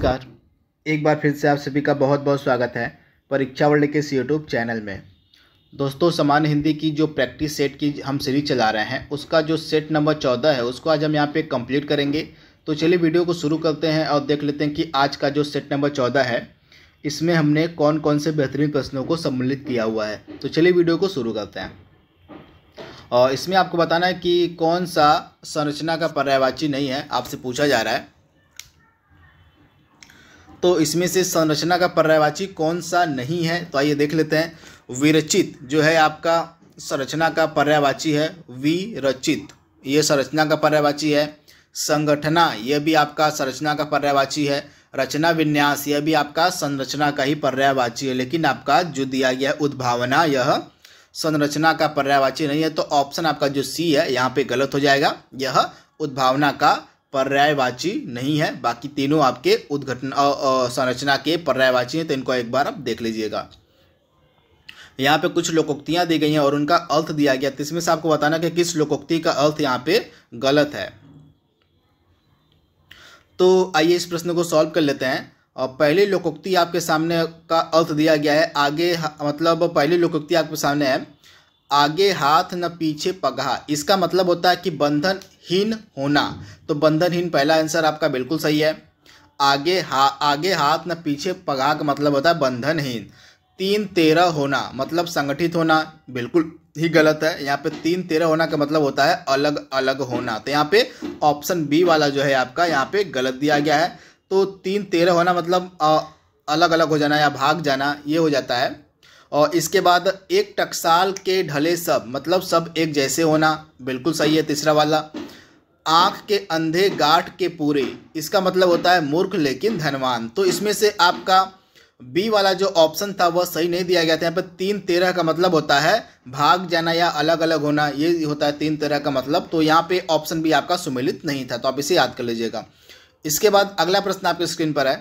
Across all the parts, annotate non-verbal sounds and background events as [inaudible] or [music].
नमस्कार एक बार फिर से आप सभी का बहुत बहुत स्वागत है परीक्षा वर्ल्ड के इस यूट्यूब चैनल में दोस्तों सामान्य हिंदी की जो प्रैक्टिस सेट की हम सीरीज चला रहे हैं उसका जो सेट नंबर चौदह है उसको आज हम यहाँ पे कंप्लीट करेंगे तो चलिए वीडियो को शुरू करते हैं और देख लेते हैं कि आज का जो सेट नंबर चौदह है इसमें हमने कौन कौन से बेहतरीन प्रश्नों को सम्मिलित किया हुआ है तो चलिए वीडियो को शुरू करते हैं और इसमें आपको बताना है कि कौन सा संरचना का पर्यायवाची नहीं है आपसे पूछा जा रहा है तो इसमें से संरचना का पर्यायवाची कौन सा नहीं है तो आइए देख लेते हैं विरचित जो है आपका संरचना का पर्यायवाची है विरचित ये संरचना का पर्यायवाची है संगठना यह भी आपका संरचना का पर्यायवाची है रचना विन्यास यह भी आपका संरचना का ही पर्यायवाची है लेकिन आपका जो दिया गया उद्भावना यह संरचना का पर्यायवाची नहीं है तो ऑप्शन आपका जो सी है यहाँ पे गलत हो जाएगा यह उद्भावना का पर्यायवाची नहीं है बाकी तीनों आपके उद्घटन संरचना के पर्यायवाची हैं तो इनको एक बार आप देख लीजिएगा यहाँ पे कुछ लोकोक्तियाँ दी गई हैं और उनका अर्थ दिया गया तो इसमें से आपको बताना कि किस लोकोक्ति का अर्थ यहाँ पे गलत है तो आइए इस प्रश्न को सॉल्व कर लेते हैं और पहली लोकोक्ति आपके सामने का अर्थ दिया गया है आगे मतलब पहली लोकोक्ति आपके सामने है आगे हाथ न पीछे पगहा इसका मतलब होता है कि बंधन हीन होना तो बंधनहीन पहला आंसर आपका बिल्कुल सही है आगे हा आगे हाथ न पीछे पगा का मतलब होता है बंधनहीन तीन तेरह होना मतलब संगठित होना बिल्कुल ही गलत है यहाँ पे तीन तेरह होना का मतलब होता है अलग अलग होना तो यहाँ पे ऑप्शन बी वाला जो है आपका यहाँ पे गलत दिया गया है तो तीन तेरह होना मतलब अलग अलग हो जाना या भाग जाना ये हो जाता है और इसके बाद एक टकसाल के ढले सब मतलब सब एक जैसे होना बिल्कुल सही है तीसरा वाला आँख के अंधे गाठ के पूरे इसका मतलब होता है मूर्ख लेकिन धनवान तो इसमें से आपका बी वाला जो ऑप्शन था वह सही नहीं दिया गया था यहाँ पर तीन तेरह का मतलब होता है भाग जाना या अलग अलग होना ये होता है तीन तेरह का मतलब तो यहाँ पे ऑप्शन भी आपका सुमिलित नहीं था तो आप इसे याद कर लीजिएगा इसके बाद अगला प्रश्न आपके स्क्रीन पर है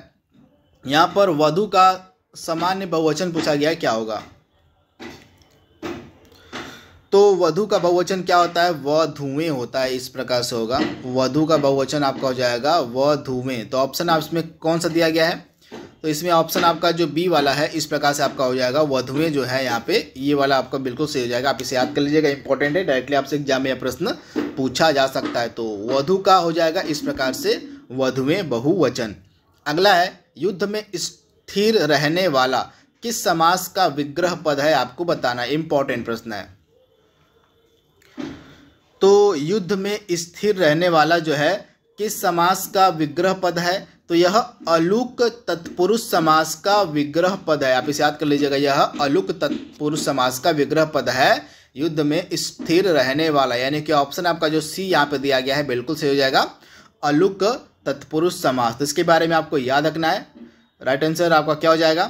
यहाँ पर वधु का सामान्य बहुवचन पूछा गया क्या होगा तो वधु का बहुवचन क्या होता है व धुएं होता है इस प्रकार से होगा वधु का बहुवचन आपका हो जाएगा व धुएं तो ऑप्शन आप इसमें कौन सा दिया गया है तो इसमें ऑप्शन आपका जो बी वाला है इस प्रकार से आपका हो जाएगा वधुएं जो है यहाँ पे ये वाला आपका बिल्कुल सही हो जाएगा आप इसे याद कर लीजिएगा इंपॉर्टेंट है डायरेक्टली आपसे एग्जाम में यह प्रश्न पूछा जा सकता है तो वधु का हो जाएगा इस प्रकार से वधुएं बहुवचन अगला है युद्ध में स्थिर रहने वाला किस समास का विग्रह पद है आपको बताना इंपॉर्टेंट प्रश्न है तो युद्ध में स्थिर रहने वाला जो है किस समास का विग्रह पद है तो यह अलुक तत्पुरुष समास का विग्रह पद है आप इसे याद कर लीजिएगा यह अलुक तत्पुरुष समास का विग्रह पद है युद्ध में स्थिर रहने वाला यानी कि ऑप्शन आपका जो सी यहाँ पे दिया गया है बिल्कुल सही हो जाएगा अलुक तत्पुरुष समास तो इसके बारे में आपको याद रखना है राइट आंसर आपका क्या हो जाएगा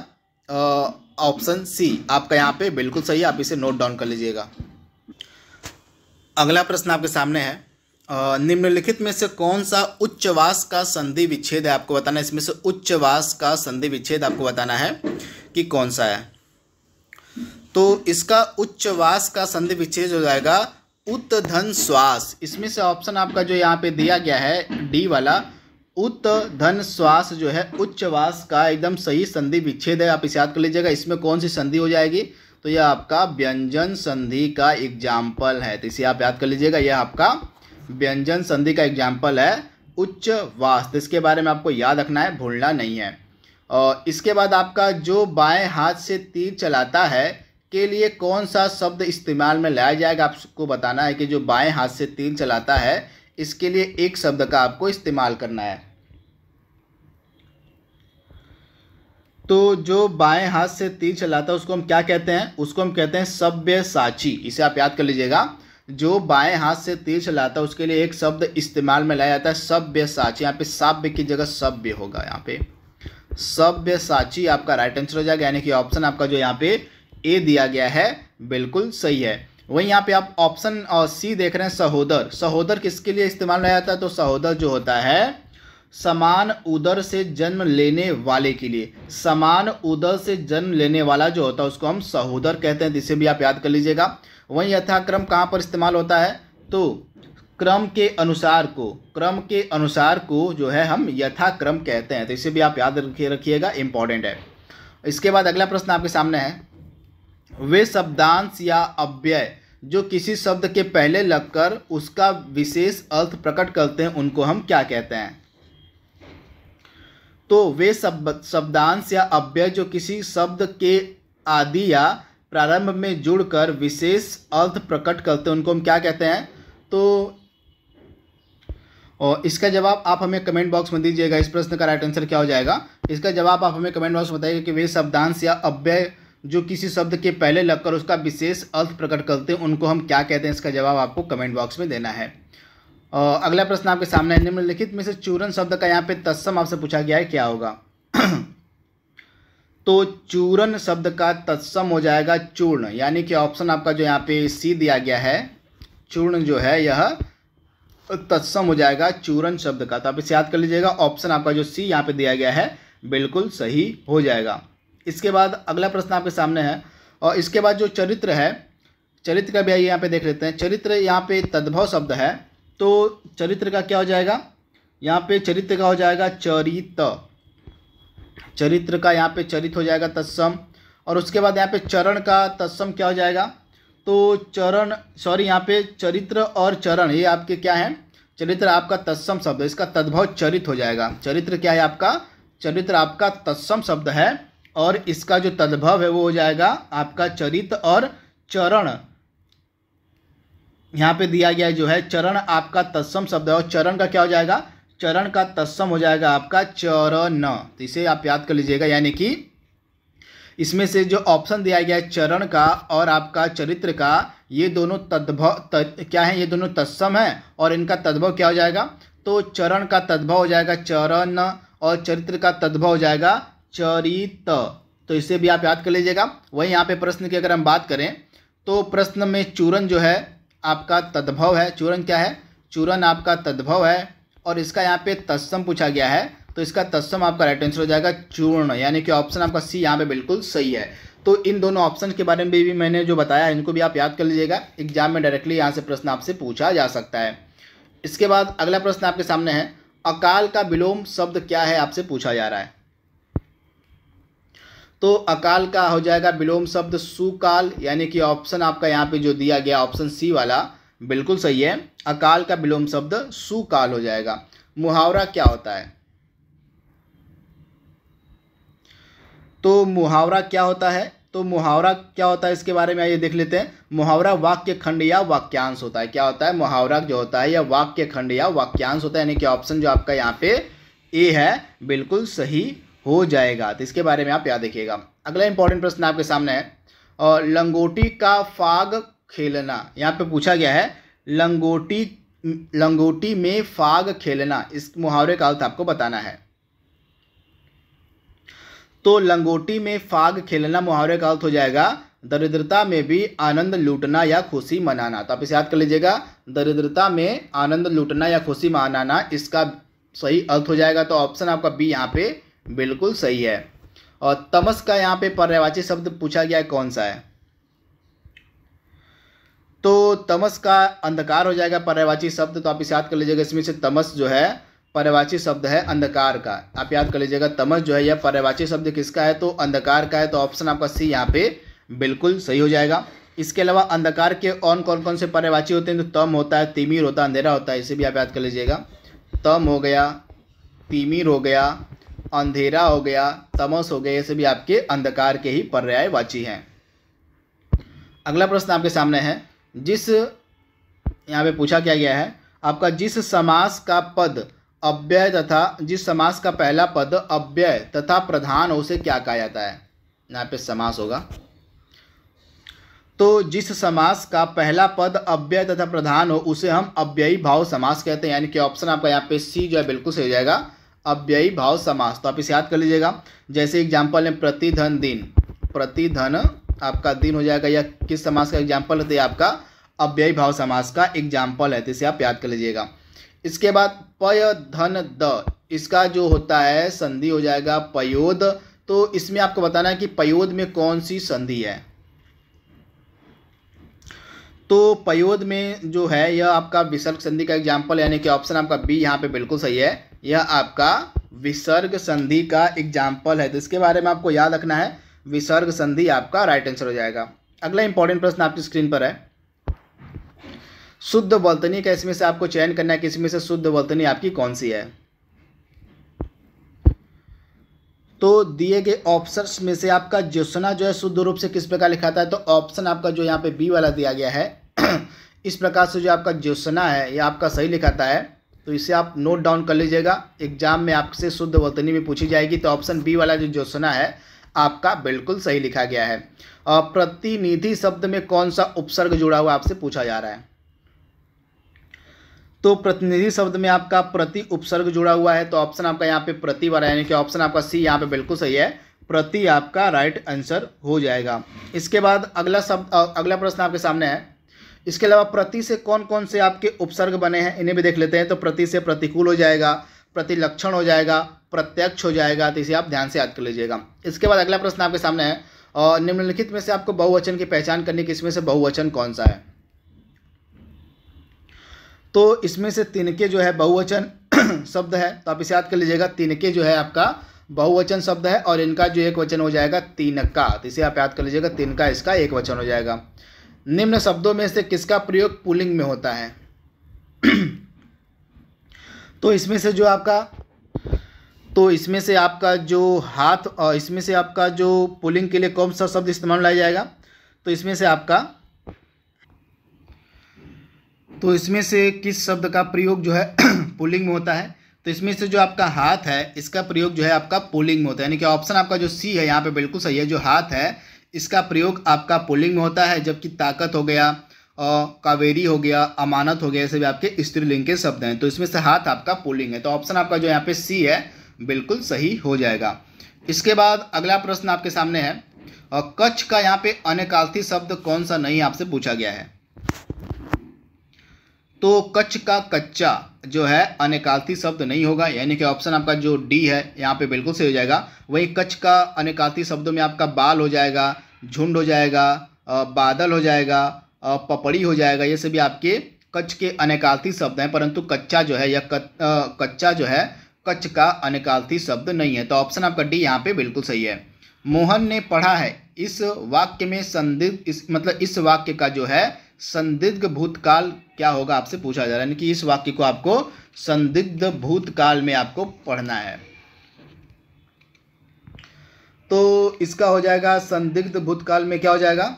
ऑप्शन सी आपका यहाँ पे बिल्कुल सही है आप इसे नोट डाउन कर लीजिएगा अगला प्रश्न आपके सामने है निम्नलिखित में से कौन सा उच्चवास का संधि विच्छेद है आपको बताना है इसमें से उच्चवास का संधि विच्छेद आपको बताना है कि कौन सा है तो इसका उच्चवास का संधि विच्छेद हो जाएगा उत्तन श्वास इसमें से ऑप्शन आपका जो यहाँ पे दिया गया है डी वाला उत धन श्वास जो है उच्चवास का एकदम सही संधि विच्छेद है आप इसे याद कर लीजिएगा इसमें कौन सी संधि हो जाएगी तो यह आपका व्यंजन संधि का एग्जाम्पल है तो इसे आप याद कर लीजिएगा यह आपका व्यंजन संधि का एग्जाम्पल है उच्च वास तो इसके बारे में आपको याद रखना है भूलना नहीं है और इसके बाद आपका जो बाएं हाथ से तीर चलाता है के लिए कौन सा शब्द इस्तेमाल में लाया जाएगा आपको बताना है कि जो बाएं हाथ से तीर चलाता है इसके लिए एक शब्द का आपको इस्तेमाल करना है तो जो बाएं हाथ से तीर चलाता है उसको हम क्या कहते हैं उसको हम कहते हैं सभ्य साची इसे आप याद कर लीजिएगा जो बाएं हाथ से तीर चलाता है उसके लिए एक शब्द इस्तेमाल में लाया जाता है सभ्य साची यहाँ पे सभ्य की जगह सभ्य होगा यहाँ पे सभ्य साची आपका राइट आंसर हो जाएगा यानी कि ऑप्शन आपका जो यहाँ पे ए दिया गया है बिल्कुल सही है वहीं यहाँ पे आप ऑप्शन सी देख रहे हैं सहोदर सहोदर किसके लिए इस्तेमाल में आता है तो सहोदर जो होता है समान उदर से जन्म लेने वाले के लिए समान उदर से जन्म लेने वाला जो होता है उसको हम सहोदर कहते हैं जिसे तो भी आप याद कर लीजिएगा वहीं यथाक्रम कहाँ पर इस्तेमाल होता है तो क्रम के अनुसार को क्रम के अनुसार को जो है हम यथाक्रम कहते हैं तो इसे भी आप याद रखिएगा इंपॉर्टेंट है इसके बाद अगला प्रश्न आपके सामने है वे शब्दांश या अव्यय जो किसी शब्द के पहले लगकर उसका विशेष अर्थ प्रकट करते हैं उनको हम क्या कहते हैं तो वे शब्द शब्दांश या अव्यय जो किसी शब्द के आदि या प्रारंभ में जुड़कर विशेष अर्थ प्रकट करते हैं उनको हम क्या कहते हैं तो और इसका जवाब आप हमें कमेंट बॉक्स में दीजिएगा इस प्रश्न का राइट आंसर क्या हो जाएगा इसका जवाब आप हमें कमेंट बॉक्स में बताइएगा कि वे शब्दांश या अव्यय जो किसी शब्द के पहले लगकर उसका विशेष अर्थ प्रकट करते हैं उनको हम क्या कहते हैं इसका जवाब आपको कमेंट बॉक्स में देना है अगला प्रश्न आपके सामने है निम्नलिखित में से चूरन शब्द का यहाँ पे तत्सम आपसे पूछा गया है क्या होगा [clears throat] तो चूरन शब्द का तत्सम हो जाएगा चूर्ण यानी कि ऑप्शन आपका जो यहाँ पे सी दिया गया है चूर्ण जो है यह तत्सम हो जाएगा चूरन शब्द का तो आप इसे याद कर लीजिएगा ऑप्शन आपका जो सी यहाँ पे दिया गया है बिल्कुल सही हो जाएगा इसके बाद अगला प्रश्न आपके सामने है और इसके बाद जो चरित्र है चरित्र का भी यहाँ पे देख लेते हैं चरित्र यहाँ पे तद्भव शब्द है तो चरित्र का क्या हो जाएगा यहाँ पे चरित्र का हो जाएगा चरित चरित्र का यहाँ पे चरित हो जाएगा तत्सम और उसके बाद यहाँ पे चरण का तत्सम क्या हो जाएगा तो चरण सॉरी यहाँ पे चरित्र और चरण ये आपके क्या है चरित्र आपका तत्सम शब्द इसका तद्भव चरित हो जाएगा चरित्र क्या है आपका चरित्र आपका तत्सम शब्द है और इसका जो तद्भव है वो हो जाएगा आपका चरित और चरण यहाँ पे दिया गया जो है चरण आपका तत्सम शब्द है और चरण का क्या हो जाएगा चरण का तत्सम हो जाएगा आपका चरण तो इसे आप याद कर लीजिएगा यानी कि इसमें से जो ऑप्शन दिया गया है चरण का और आपका चरित्र का ये दोनों तद्भव तद, क्या है ये दोनों तत्सम है और इनका तद्भव क्या हो जाएगा तो चरण का तद्भव हो जाएगा चरण और चरित्र का तद्भव हो जाएगा चरित तो इसे भी आप याद कर लीजिएगा वहीं यहाँ पे प्रश्न की अगर हम बात करें तो प्रश्न में चूरण जो है आपका तद्भव है चूरन क्या है चूरन आपका तद्भव है और इसका यहाँ पे तत्सम पूछा गया है तो इसका तत्सम आपका राइट आंसर हो जाएगा चूर्ण यानी कि ऑप्शन आपका सी यहाँ पे बिल्कुल सही है तो इन दोनों ऑप्शन के बारे में भी मैंने जो बताया इनको भी आप याद कर लीजिएगा एग्जाम में डायरेक्टली यहाँ से प्रश्न आपसे पूछा जा सकता है इसके बाद अगला प्रश्न आपके सामने है अकाल का विलोम शब्द क्या है आपसे पूछा जा रहा है तो अकाल का हो जाएगा विलोम शब्द सुकाल यानी कि ऑप्शन आपका यहाँ पे जो दिया गया ऑप्शन सी वाला बिल्कुल सही है अकाल का विलोम शब्द सुकाल हो जाएगा मुहावरा क्या होता है तो मुहावरा क्या होता है तो मुहावरा क्या होता है इसके बारे में आइए देख लेते हैं मुहावरा वाक्य खंड या वाक्यांश होता है क्या होता है मुहावरा जो होता है या वाक्य खंड या वाक्यांश होता है यानी कि ऑप्शन जो आपका यहाँ पे ए है बिल्कुल सही हो जाएगा तो इसके बारे में आप याद देखिएगा अगला इंपॉर्टेंट प्रश्न आपके सामने है और लंगोटी का फाग खेलना यहाँ पे पूछा गया है लंगोटी लंगोटी में फाग खेलना इस मुहावरे का अर्थ आपको बताना है तो लंगोटी में फाग खेलना मुहावरे का अर्थ हो जाएगा दरिद्रता में भी आनंद लूटना या खुशी मनाना तो आप इसे याद कर लीजिएगा दरिद्रता में आनंद लूटना या खुशी मनाना इसका सही अर्थ हो जाएगा तो ऑप्शन आपका बी यहाँ पे बिल्कुल सही है और तमस का यहाँ पे पर्यावाची शब्द पूछा गया है कौन सा है तो तमस का अंधकार हो जाएगा पर्यावाची शब्द तो आप इसे याद कर लीजिएगा इसमें से तमस जो है पर्यावाची शब्द है अंधकार का आप याद कर लीजिएगा तमस जो है यह पर्यावाची शब्द किसका है तो अंधकार का है तो ऑप्शन आपका सी यहाँ पे बिल्कुल सही हो जाएगा इसके अलावा अंधकार के और कौन कौन से पर्यावाची होते हैं तो तम होता है तिमिर होता है अंधेरा होता है इसे भी आप याद कर लीजिएगा तम हो गया तिमिर हो गया अंधेरा हो गया तमस हो गया ये सभी आपके अंधकार के ही पर्याय वाची हैं अगला प्रश्न आपके सामने है जिस यहाँ पे पूछा क्या गया है आपका जिस समास का पद अव्यय तथा जिस समास का पहला पद अव्यय तथा प्रधान हो उसे क्या कहा जाता है यहाँ पे समास होगा तो जिस समास का पहला पद अव्यय तथा प्रधान हो उसे हम अव्ययी भाव समास कहते हैं यानी कि ऑप्शन आपका यहाँ पे सी जो है बिल्कुल सही हो जाएगा अव्ययी भाव समास तो आप इसे याद कर लीजिएगा जैसे एग्जाम्पल है प्रतिधन दिन प्रतिधन आपका दिन हो जाएगा या किस समास का एग्जाम्पल है तो आपका अव्ययी भाव समास का एग्जाम्पल है तो इसे आप याद कर लीजिएगा इसके बाद पय धन द इसका जो होता है संधि हो जाएगा पयोद तो इसमें आपको बताना है कि पयोद में कौन सी संधि है तो पयोद में जो है यह आपका विसर्ग संधि का एग्जाम्पल यानी कि ऑप्शन आपका बी यहाँ पे बिल्कुल सही है यह आपका विसर्ग संधि का एग्जाम्पल है तो इसके बारे में आपको याद रखना है विसर्ग संधि आपका राइट आंसर हो जाएगा अगला इंपॉर्टेंट प्रश्न आपकी स्क्रीन पर है शुद्ध बलतनी का इसमें से आपको चयन करना है कि इसमें से शुद्ध बलतनी आपकी कौन सी है तो दिए गए ऑप्शंस में से आपका ज्योत्सना जो है शुद्ध रूप से किस प्रकार लिखा है तो ऑप्शन आपका जो यहाँ पे बी वाला दिया गया है इस प्रकार से जो आपका ज्योत्सना है ये आपका सही लिखाता है तो इसे आप नोट डाउन कर लीजिएगा एग्जाम में आपसे शुद्ध वतनी में पूछी जाएगी तो ऑप्शन बी वाला जो ज्योत्सना है आपका बिल्कुल सही लिखा गया है प्रतिनिधि शब्द में कौन सा उपसर्ग जुड़ा हुआ आपसे पूछा जा रहा है तो प्रतिनिधि शब्द में आपका प्रति उपसर्ग जुड़ा हुआ है तो ऑप्शन आपका यहाँ पे प्रति वाला यानी कि ऑप्शन आपका सी यहाँ पे बिल्कुल सही है प्रति आपका राइट आंसर हो जाएगा इसके बाद अगला शब्द अगला प्रश्न आपके सामने है इसके अलावा प्रति से कौन कौन से आपके उपसर्ग बने हैं इन्हें भी देख लेते हैं तो प्रति से प्रतिकूल हो जाएगा प्रतिलक्षण हो जाएगा प्रत्यक्ष हो जाएगा तो इसे आप ध्यान से याद कर लीजिएगा इसके बाद अगला प्रश्न आपके सामने है और निम्नलिखित में से आपको बहुवचन की पहचान करनी किसमें से बहुवचन कौन सा है तो इसमें से तिनके जो है बहुवचन [clears throat] शब्द है तो आप इसे याद कर लीजिएगा तिनके जो है आपका बहुवचन शब्द है और इनका जो एक वचन हो जाएगा तीनका तो इसे आप याद कर लीजिएगा तिनका इसका एक वचन हो जाएगा निम्न शब्दों में से किसका प्रयोग पुलिंग में होता है [clears throat] तो इसमें से जो आपका तो इसमें से आपका जो हाथ और इसमें से आपका जो पुलिंग के लिए कौन सा शब्द इस्तेमाल लाया जाएगा तो इसमें से आपका तो इसमें से किस शब्द का प्रयोग जो है पुलिंग [clears throat] में होता है तो इसमें से जो आपका हाथ है इसका प्रयोग जो है आपका पुलिंग में होता है यानी कि ऑप्शन आपका जो सी है यहाँ पे बिल्कुल सही है जो हाथ है इसका प्रयोग आपका पुलिंग में होता है जबकि ताकत हो गया और कावेरी हो गया अमानत हो गया ऐसे भी आपके स्त्रीलिंग के शब्द हैं तो इसमें से हाथ आपका पुलिंग है तो ऑप्शन आपका जो यहाँ पे सी है बिल्कुल सही हो जाएगा इसके बाद अगला प्रश्न आपके सामने है कच्छ का यहाँ पे अनेकार्थी शब्द कौन सा नहीं आपसे पूछा गया है तो कच्छ का कच्चा जो है अनेकार्थी शब्द नहीं होगा यानी कि ऑप्शन आपका जो डी है यहाँ पे बिल्कुल सही हो जाएगा वही कच्छ का अनेकार्थी शब्दों में आपका बाल हो जाएगा झुंड हो जाएगा बादल हो जाएगा पपड़ी हो जाएगा ये सभी आपके कच्छ के अनेकार्थी शब्द हैं परंतु कच्चा जो है या कच्चा जो है कच्छ का अनेकार्थी शब्द नहीं है तो ऑप्शन आपका डी यहाँ पे बिल्कुल सही है मोहन ने पढ़ा है इस वाक्य में संदिग्ध इस मतलब इस वाक्य का जो है संदिग्ध भूतकाल क्या होगा आपसे पूछा जा रहा है यानी कि इस वाक्य को आपको संदिग्ध भूतकाल में आपको पढ़ना है तो इसका हो जाएगा संदिग्ध भूतकाल में क्या हो जाएगा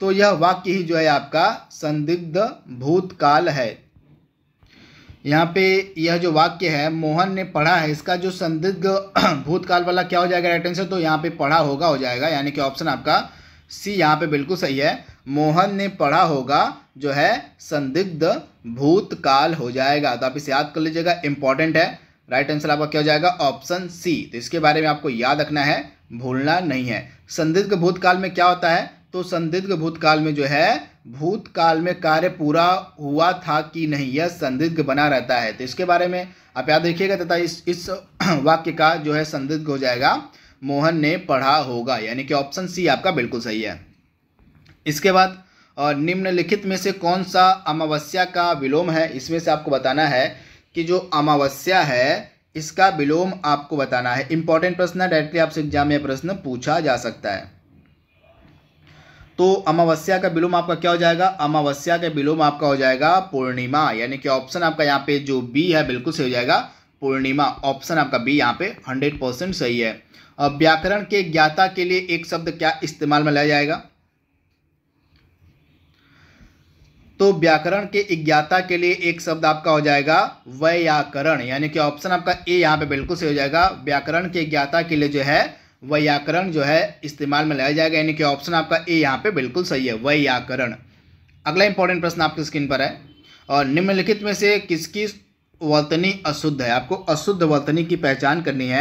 तो यह वाक्य ही जो है आपका संदिग्ध भूतकाल है यहाँ पे यह जो वाक्य है मोहन ने पढ़ा है इसका जो संदिग्ध भूतकाल वाला क्या हो जाएगा राइट आंसर तो यहाँ पे पढ़ा होगा हो जाएगा यानी कि ऑप्शन आपका सी यहाँ पे बिल्कुल सही है मोहन ने पढ़ा होगा जो है संदिग्ध भूतकाल हो जाएगा तो आप इसे याद कर लीजिएगा इंपॉर्टेंट है राइट आंसर आपका क्या हो जाएगा ऑप्शन सी तो इसके बारे में आपको याद रखना है भूलना नहीं है संदिग्ध भूतकाल में क्या होता है तो संदिग्ध भूतकाल में जो है भूतकाल में कार्य पूरा हुआ था कि नहीं यह संदिग्ध बना रहता है तो इसके बारे में आप याद रखिएगा तथा इस इस [clears throat] वाक्य का जो है संदिग्ध हो जाएगा मोहन ने पढ़ा होगा यानी कि ऑप्शन सी आपका बिल्कुल सही है इसके बाद और निम्नलिखित में से कौन सा अमावस्या का विलोम है इसमें से आपको बताना है कि जो अमावस्या है इसका विलोम आपको बताना है इंपॉर्टेंट प्रश्न है डायरेक्टली आपसे एग्जाम में प्रश्न पूछा जा सकता है तो अमावस्या का विलोम आपका क्या हो जाएगा अमावस्या का विलोम आपका हो जाएगा पूर्णिमा यानी कि ऑप्शन आपका यहाँ पे जो बी है बिल्कुल सही हो जाएगा पूर्णिमा ऑप्शन आपका बी यहाँ पे हंड्रेड परसेंट सही है अब व्याकरण के ज्ञाता के लिए एक शब्द क्या इस्तेमाल में लाया जाएगा तो व्याकरण के ज्ञाता के लिए एक शब्द आपका हो जाएगा व्याकरण यानी कि ऑप्शन आपका ए यहाँ पे बिल्कुल सही हो जाएगा व्याकरण के ज्ञाता के लिए जो है व्याकरण जो है इस्तेमाल में लाया जाएगा यानी कि ऑप्शन आपका ए यहाँ पे बिल्कुल सही है व्याकरण अगला इंपॉर्टेंट प्रश्न आपके स्क्रीन पर है और निम्नलिखित में से किसकी वर्तनी अशुद्ध है आपको अशुद्ध वर्तनी की पहचान करनी है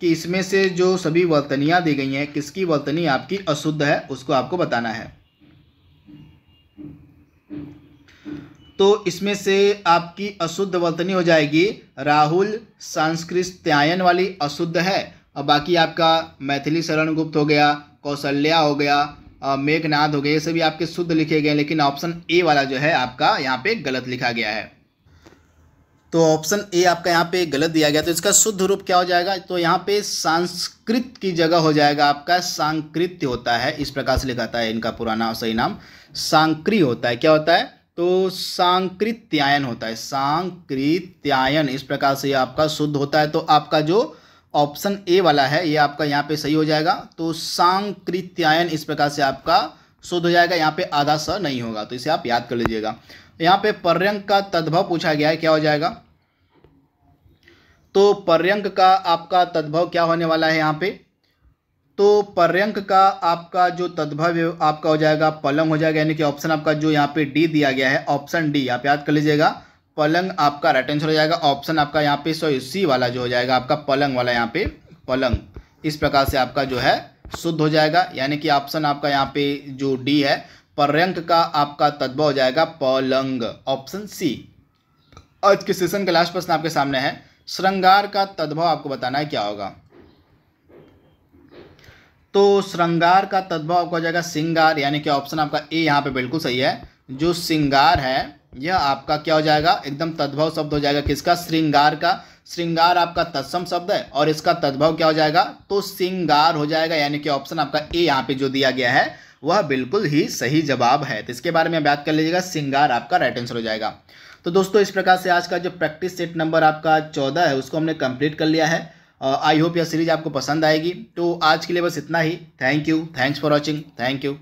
कि इसमें से जो सभी वर्तनियाँ दी गई हैं किसकी वर्तनी आपकी अशुद्ध है उसको आपको बताना है तो इसमें से आपकी अशुद्ध वर्तनी हो जाएगी राहुल संस्कृत्यायन वाली अशुद्ध है और बाकी आपका मैथिली शरण गुप्त हो गया कौशल्या हो गया मेघनाथ हो गया ये सभी आपके शुद्ध लिखे गए लेकिन ऑप्शन ए वाला जो है आपका यहाँ पे गलत लिखा गया है तो ऑप्शन ए आपका यहाँ पे गलत दिया गया तो इसका शुद्ध रूप क्या हो जाएगा तो यहाँ पे संस्कृत की जगह हो जाएगा आपका सांकृत्य होता है इस प्रकार से लिखाता है इनका पुराना सही नाम सांक्री होता है क्या होता है तो सांकृत्यायन होता है सांकृत्यायन इस प्रकार से आपका शुद्ध होता है तो आपका जो ऑप्शन ए वाला है ये आपका यहाँ पे सही हो जाएगा तो सांकृत्यायन इस प्रकार से आपका शुद्ध हो जाएगा यहाँ पे आधा स नहीं होगा तो इसे आप याद कर लीजिएगा यहां पे पर्यंक का तद्भव पूछा गया है क्या हो जाएगा तो पर्यंक का आपका तद्भव क्या होने वाला है यहां पे तो पर्यंक का आपका जो तद्भव आपका हो जाएगा पलंग हो जाएगा यानी कि ऑप्शन आपका जो यहाँ पे डी दिया गया है ऑप्शन डी आप याद कर लीजिएगा पलंग आपका राइट आंसर हो जाएगा ऑप्शन आपका यहाँ पे सॉरी सी वाला जो हो जाएगा आपका पलंग वाला यहाँ पे पलंग इस प्रकार से आपका जो है शुद्ध हो जाएगा यानी कि ऑप्शन आपका यहाँ पे जो डी है पर्यंक का आपका तद्भव हो जाएगा पलंग ऑप्शन सी आज के सेशन का लास्ट प्रश्न आपके सामने है श्रृंगार का तद्भव आपको बताना है क्या होगा तो श्रृंगार का तद्भव आपको हो जाएगा सिंगार यानी कि ऑप्शन आपका ए यहां पे बिल्कुल सही है जो सिंगार है यह आपका क्या हो जाएगा एकदम तद्भव शब्द हो जाएगा किसका श्रृंगार का श्रृंगार आपका तत्सम शब्द है और इसका तद्भव क्या हो जाएगा तो सिंगार हो जाएगा यानी कि ऑप्शन आपका ए यहां पे जो दिया गया है वह बिल्कुल ही सही जवाब है तो इसके बारे में बात कर लीजिएगा सिंगार आपका राइट आंसर हो जाएगा तो दोस्तों इस प्रकार से आज का जो प्रैक्टिस सेट नंबर आपका चौदह है उसको हमने कंप्लीट कर लिया है आई होप यह सीरीज आपको पसंद आएगी तो आज के लिए बस इतना ही thank you thanks for watching thank you